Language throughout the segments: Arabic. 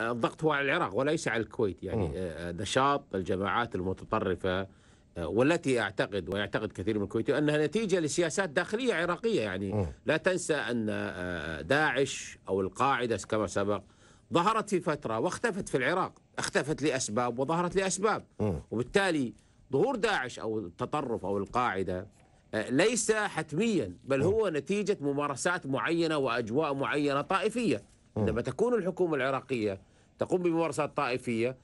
الضغط هو على العراق وليس على الكويت يعني آه، آه، نشاط الجماعات المتطرفة آه، والتي اعتقد ويعتقد كثير من الكويتيين انها نتيجه لسياسات داخليه عراقيه يعني لا تنسى ان داعش او القاعده كما سبق ظهرت في فتره واختفت في العراق، اختفت لاسباب وظهرت لاسباب وبالتالي ظهور داعش او التطرف او القاعده ليس حتميا بل هو نتيجه ممارسات معينه واجواء معينه طائفيه عندما تكون الحكومة العراقية تقوم بممارسات طائفية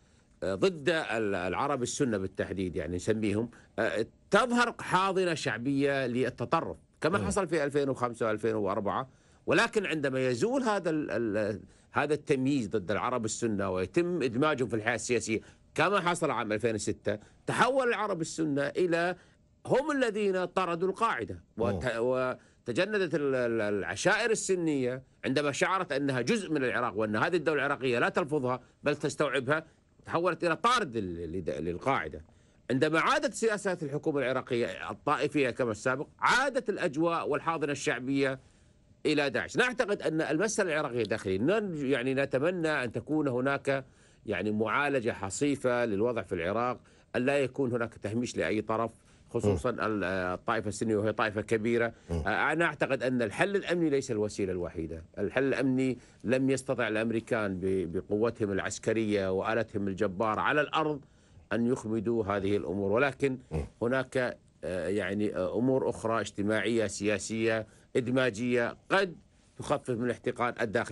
آه، ضد العرب السنة بالتحديد يعني نسميهم آه، تظهر حاضنة شعبية للتطرف كما حصل في 2005 و2004 ولكن عندما يزول هذا هذا التمييز ضد العرب السنة ويتم إدماجهم في الحياة السياسية كما حصل عام 2006 تحول العرب السنة إلى هم الذين طردوا القاعدة وت... تجندت العشائر السنية عندما شعرت أنها جزء من العراق وأن هذه الدولة العراقية لا تلفظها بل تستوعبها تحولت إلى طارد للقاعدة عندما عادت سياسات الحكومة العراقية الطائفية كما السابق عادت الأجواء والحاضنة الشعبية إلى داعش نعتقد أن المسألة العراقية داخلية يعني نتمنى أن تكون هناك يعني معالجة حصيفة للوضع في العراق أن لا يكون هناك تهميش لأي طرف خصوصا الطائفه السنيه وهي طائفه كبيره آه، انا اعتقد ان الحل الامني ليس الوسيله الوحيده، الحل الامني لم يستطع الامريكان بقوتهم العسكريه والتهم الجباره على الارض ان يخمدوا هذه الامور ولكن هناك آه، يعني آه، امور اخرى اجتماعيه سياسيه ادماجيه قد تخفف من الاحتقان الداخلي